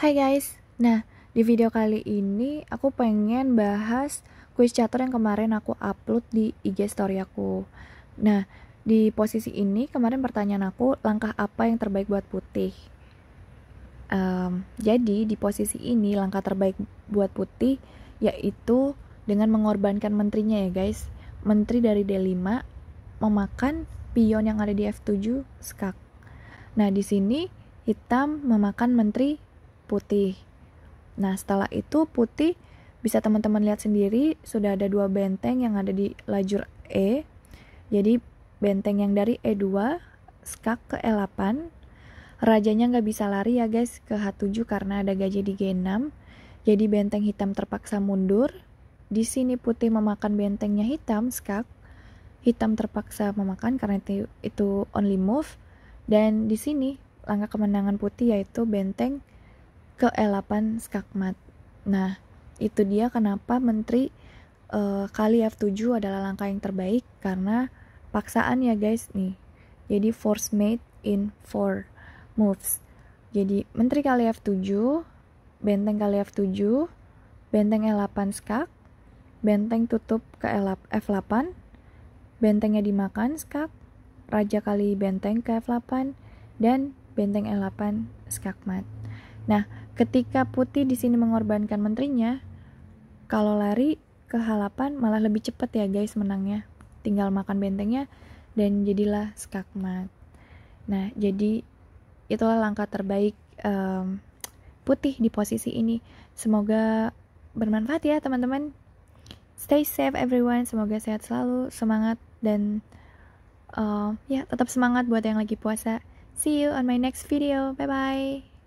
Hai guys, nah di video kali ini aku pengen bahas quiz chatter yang kemarin aku upload di IG story aku Nah di posisi ini kemarin pertanyaan aku langkah apa yang terbaik buat putih um, Jadi di posisi ini langkah terbaik buat putih yaitu dengan mengorbankan menterinya ya guys Menteri dari D5 memakan pion yang ada di F7 skak Nah di sini hitam memakan menteri putih. Nah, setelah itu putih bisa teman-teman lihat sendiri sudah ada dua benteng yang ada di lajur E. Jadi benteng yang dari E2 skak ke E8. Rajanya nggak bisa lari ya guys ke H7 karena ada gajah di G6. Jadi benteng hitam terpaksa mundur. Di sini putih memakan bentengnya hitam skak. Hitam terpaksa memakan karena itu, itu only move. Dan di sini langkah kemenangan putih yaitu benteng ke E8 skakmat. Nah, itu dia kenapa Menteri uh, kali F7 adalah langkah yang terbaik karena paksaan ya guys nih. Jadi force made in four moves. Jadi Menteri kali F7, benteng kali F7, benteng e 8 skak, benteng tutup ke F8, bentengnya dimakan skak, raja kali benteng ke F8, dan benteng L8 skakmat. Nah, Ketika Putih di sini mengorbankan menterinya, kalau lari ke halapan malah lebih cepat ya guys menangnya. Tinggal makan bentengnya dan jadilah skakmat. Nah, jadi itulah langkah terbaik um, Putih di posisi ini. Semoga bermanfaat ya teman-teman. Stay safe everyone, semoga sehat selalu, semangat dan uh, ya tetap semangat buat yang lagi puasa. See you on my next video. Bye bye.